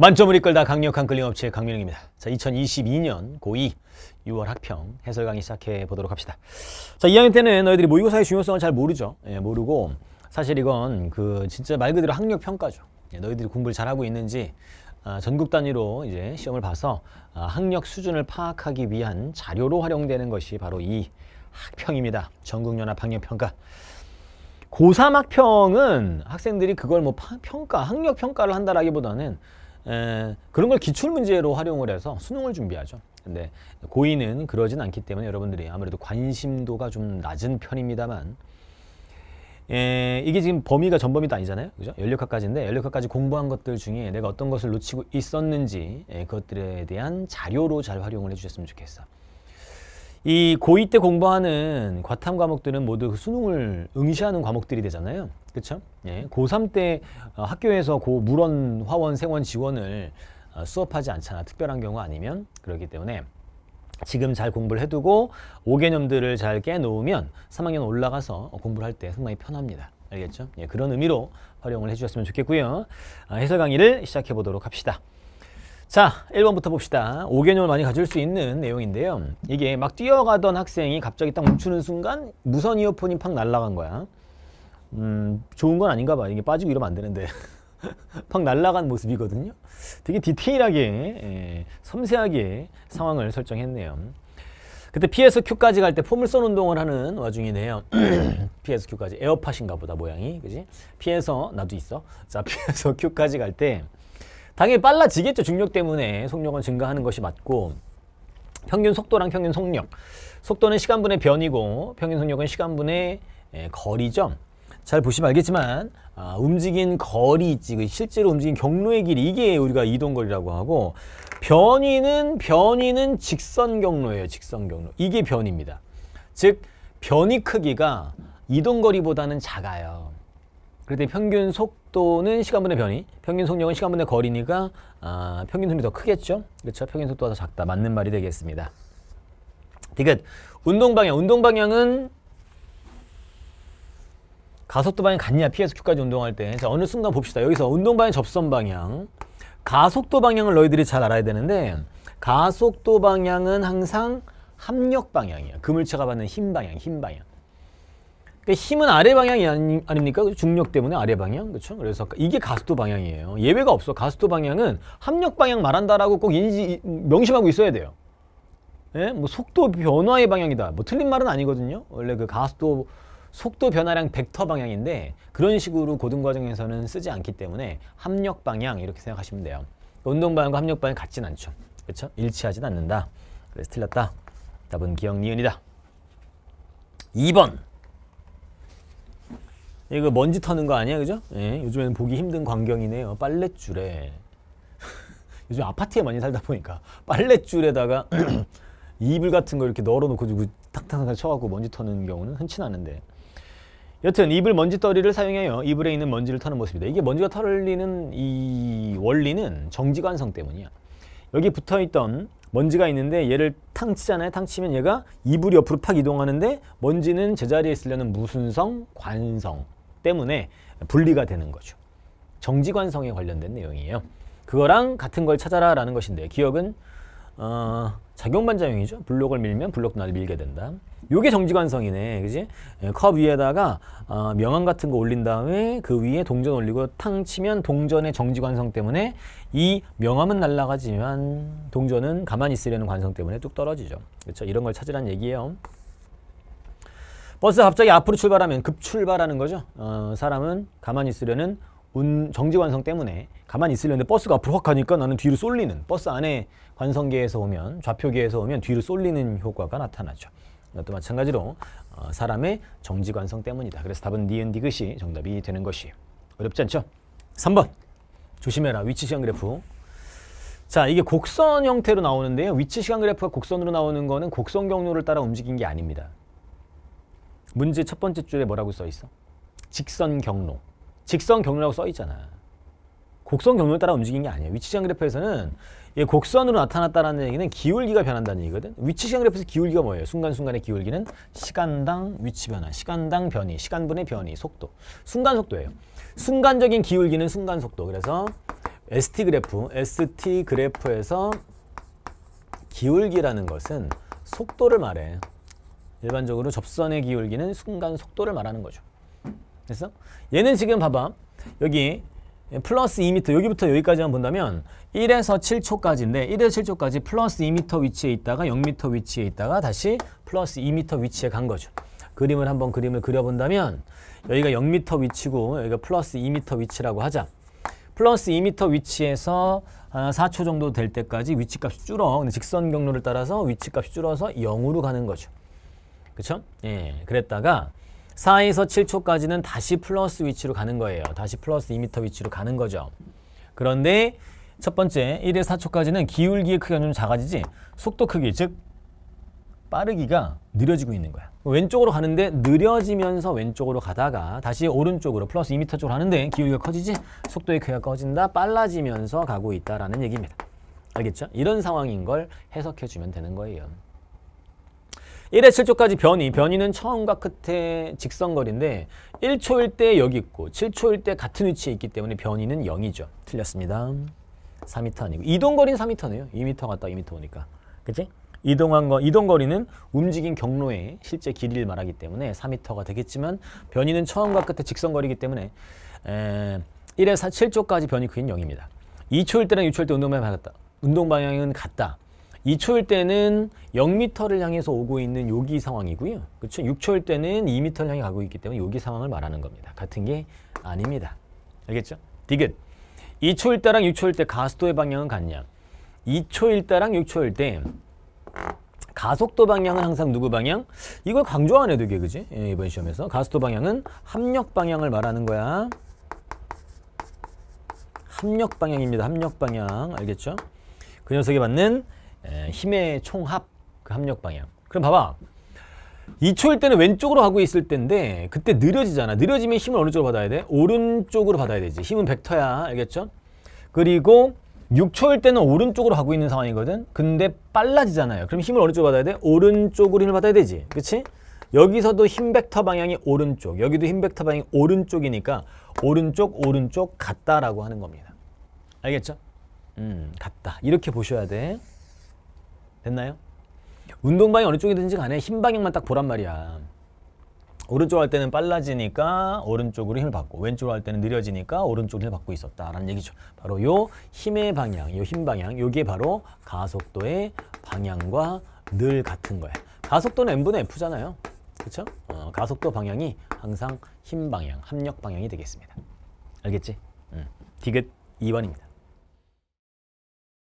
만점을 이끌다 강력한 끌림업체 강민웅입니다. 자, 2022년 고2 6월 학평 해설 강의 시작해 보도록 합시다. 자, 2학년 때는 너희들이 모의고사의 중요성을 잘 모르죠. 예, 모르고 사실 이건 그 진짜 말 그대로 학력 평가죠. 예, 너희들이 공부를 잘하고 있는지 아, 전국 단위로 이제 시험을 봐서 아, 학력 수준을 파악하기 위한 자료로 활용되는 것이 바로 이 학평입니다. 전국연합 학력평가. 고3 학평은 학생들이 그걸 뭐 파, 평가, 학력 평가를 한다라기보다는 에, 그런 걸 기출문제로 활용을 해서 수능을 준비하죠. 근데 고의는 그러진 않기 때문에 여러분들이 아무래도 관심도가 좀 낮은 편입니다만 에, 이게 지금 범위가 전범위도 아니잖아요. 그죠? 연력학까지인데 연력학까지 공부한 것들 중에 내가 어떤 것을 놓치고 있었는지 에, 그것들에 대한 자료로 잘 활용을 해주셨으면 좋겠어. 이 고2 때 공부하는 과탐 과목들은 모두 그 수능을 응시하는 과목들이 되잖아요. 그렇죠? 예. 고3 때 어, 학교에서 고 물원, 화원, 생원, 지원을 어, 수업하지 않잖아. 특별한 경우 아니면 그렇기 때문에 지금 잘 공부를 해두고 5개념들을 잘 깨놓으면 3학년 올라가서 공부를 할 때 상당히 편합니다. 알겠죠? 예, 그런 의미로 활용을 해주셨으면 좋겠고요. 어, 해설 강의를 시작해 보도록 합시다. 자 1번부터 봅시다 5개념을 많이 가질 수 있는 내용인데요 이게 막 뛰어가던 학생이 갑자기 딱 멈추는 순간 무선 이어폰이 팍 날라간 거야 음 좋은 건 아닌가 봐 이게 빠지고 이러면 안 되는데 팍 날라간 모습이거든요 되게 디테일하게 예, 섬세하게 상황을 설정했네요 그때 p 에 Q까지 갈때 포물선 운동을 하는 와중이네요. p 에 Q까지 에어팟인가 보다 모양이 그지? P에서 나도 있어. 자 p 에 Q까지 갈때 당연히 빨라지겠죠. 중력 때문에 속력은 증가하는 것이 맞고 평균 속도랑 평균 속력. 속도는 시간분의 변이고 평균 속력은 시간분의 예, 거리죠. 잘 보시면 알겠지만 아, 움직인 거리 있지 실제로 움직인 경로의 길이 이게 우리가 이동거리라고 하고 변이는 변이는 직선 경로예요 직선 경로 이게 변입니다 즉 변이 크기가 이동거리보다는 작아요 그런데 평균 속 속도는 시간분의 변이, 평균 속력은 시간분의 거리니까 아, 평균 속력이 더 크겠죠? 그렇죠? 평균 속도가 더 작다. 맞는 말이 되겠습니다. 디귿. 운동 방향. 운동 방향은 가속도 방향 같냐? PSQ까지 운동할 때. 자, 어느 순간 봅시다. 여기서 운동 방향, 접선 방향. 가속도 방향을 너희들이 잘 알아야 되는데 가속도 방향은 항상 합력 방향이야. 그물체가 받는 힘 방향, 힘 방향. 그러니까 힘은 아래 방향이 아니, 아닙니까? 중력 때문에 아래 방향 그렇죠? 그래서 이게 가스도 방향이에요. 예외가 없어. 가스도 방향은 합력 방향 말한다라고 꼭 인지 명심하고 있어야 돼요. 예? 뭐 속도 변화의 방향이다. 뭐 틀린 말은 아니거든요. 원래 그 가스도 속도 변화량 벡터 방향인데 그런 식으로 고등 과정에서는 쓰지 않기 때문에 합력 방향 이렇게 생각하시면 돼요. 운동 방향과 합력 방향 같진 않죠. 그렇죠? 일치하진 않는다. 그래서 틀렸다. 답은 기억 니은이다. 2번 이거 먼지 터는 거 아니야, 그죠? 예, 요즘에는 보기 힘든 광경이네요. 빨랫줄에. 요즘 아파트에 많이 살다 보니까 빨랫줄에다가 이불 같은 거 이렇게 널어놓고 탁탁탁 쳐갖고 먼지 터는 경우는 흔치 않은데. 여튼 이불 먼지떨이를 사용해요. 이불에 있는 먼지를 터는 모습이다. 이게 먼지가 털리는 이 원리는 정지관성 때문이야. 여기 붙어있던 먼지가 있는데 얘를 탕 치잖아요. 탕 치면 얘가 이불 옆으로 팍 이동하는데 먼지는 제자리에 있으려는 무순성, 관성 때문에 분리가 되는 거죠. 정지관성에 관련된 내용이에요. 그거랑 같은 걸 찾아라 라는 것인데 기억은 어, 작용반작용이죠. 블록을 밀면 블록도 나를 밀게 된다. 요게 정지관성이네. 그지? 예, 컵 위에다가 어, 명암 같은 거 올린 다음에 그 위에 동전 올리고 탕 치면 동전의 정지관성 때문에 이 명암은 날아가지만 동전은 가만히 있으려는 관성 때문에 뚝 떨어지죠. 그렇죠? 이런 걸찾으라는 얘기예요. 버스 가 갑자기 앞으로 출발하면 급출발하는 거죠. 어, 사람은 가만히 있으려는 운, 정지 관성 때문에 가만히 있으려는데 버스가 앞으로 확 가니까 나는 뒤로 쏠리는 버스 안에 관성계에서 오면 좌표계에서 오면 뒤로 쏠리는 효과가 나타나죠. 이것도 마찬가지로 어, 사람의 정지 관성 때문이다. 그래서 답은 니은 디귿이 정답이 되는 것이 어렵지 않죠. 3번 조심해라 위치 시간 그래프 자 이게 곡선 형태로 나오는데요. 위치 시간 그래프가 곡선으로 나오는 거는 곡선 경로를 따라 움직인 게 아닙니다. 문제 첫 번째 줄에 뭐라고 써 있어? 직선 경로. 직선 경로라고 써 있잖아. 곡선 경로에 따라 움직인 게 아니에요. 위치시간 그래프에서는 예, 곡선으로 나타났다는 얘기는 기울기가 변한다는 얘기거든. 위치시간 그래프에서 기울기가 뭐예요? 순간순간의 기울기는 시간당 위치 변화, 시간당 변이, 시간분의 변이, 속도. 순간 속도예요. 순간적인 기울기는 순간 속도. 그래서 ST 그래프, ST 그래프에서 기울기라는 것은 속도를 말해. 일반적으로 접선의 기울기는 순간 속도를 말하는 거죠. 됐어? 얘는 지금 봐봐. 여기 플러스 2m 여기부터 여기까지만 본다면 1에서 7초까지인데 1에서 7초까지 플러스 2m 위치에 있다가 0m 위치에 있다가 다시 플러스 2m 위치에 간 거죠. 그림을 한번 그림을 그려본다면 여기가 0m 위치고 여기가 플러스 2m 위치라고 하자. 플러스 2m 위치에서 4초 아, 정도 될 때까지 위치값이 줄어. 근데 직선 경로를 따라서 위치값이 줄어서 0으로 가는 거죠. 그렇죠 예, 그랬다가 4에서 7초까지는 다시 플러스 위치로 가는 거예요. 다시 플러스 2m 위치로 가는 거죠. 그런데 첫 번째 1에서 4초까지는 기울기의 크기가 좀 작아지지 속도 크기, 즉 빠르기가 느려지고 있는 거야. 왼쪽으로 가는데 느려지면서 왼쪽으로 가다가 다시 오른쪽으로 플러스 2m 쪽으로 하는데 기울기가 커지지 속도의 크기가 커진다 빨라지면서 가고 있다라는 얘기입니다. 알겠죠? 이런 상황인 걸 해석해주면 되는 거예요. 1에 7초까지 변이, 변이는 처음과 끝에 직선거리인데 1초일 때 여기 있고 7초일 때 같은 위치에 있기 때문에 변이는 0이죠. 틀렸습니다. 4m 아니고 이동거리는 4m네요. 2m 갔다 2m 오니까. 그치? 이동한 거, 이동거리는 움직인 경로의 실제 길이를 말하기 때문에 4m가 되겠지만 변이는 처음과 끝에 직선거리이기 때문에 에, 1에 7초까지 변이 크기는 0입니다. 2초일 때랑 6초일 때 운동 방향이 같다. 운동 방향은 같다. 2초일 때는 0m를 향해서 오고 있는 요기 상황이고요. 그렇죠? 6초일 때는 2m를 향해 가고 있기 때문에 여기 상황을 말하는 겁니다. 같은 게 아닙니다. 알겠죠? 디귿. 2초일 때랑 6초일 때 가속도의 방향은 같냐? 2초일 때랑 6초일 때 가속도 방향은 항상 누구 방향? 이걸 강조 안 해도 되게 그지? 예, 이번 시험에서 가속도 방향은 합력 방향을 말하는 거야. 합력 방향입니다. 합력 방향 알겠죠? 그 녀석에 맞는 힘의 총합 그 합력 방향 그럼 봐봐 2초일 때는 왼쪽으로 가고 있을 때인데 그때 느려지잖아 느려지면 힘을 어느 쪽으로 받아야 돼? 오른쪽으로 받아야 되지 힘은 벡터야 알겠죠? 그리고 6초일 때는 오른쪽으로 가고 있는 상황이거든 근데 빨라지잖아요 그럼 힘을 어느 쪽으로 받아야 돼? 오른쪽으로 힘을 받아야 되지 그치? 여기서도 힘 벡터 방향이 오른쪽 여기도 힘 벡터 방향이 오른쪽이니까 오른쪽 오른쪽 같다라고 하는 겁니다 알겠죠? 음 같다 이렇게 보셔야 돼 됐나요? 운동방이 어느 쪽이든지 간에 힘 방향만 딱 보란 말이야. 오른쪽 할 때는 빨라지니까 오른쪽으로 힘을 받고 왼쪽으로 할 때는 느려지니까 오른쪽으로 힘을 받고 있었다라는 얘기죠. 바로 요 힘의 방향, 요힘 방향, 요게 바로 가속도의 방향과 늘 같은 거야. 가속도는 n분의 f잖아요. 그렇죠? 어, 가속도 방향이 항상 힘 방향, 합력 방향이 되겠습니다. 알겠지? 음. 디귿 2번입니다.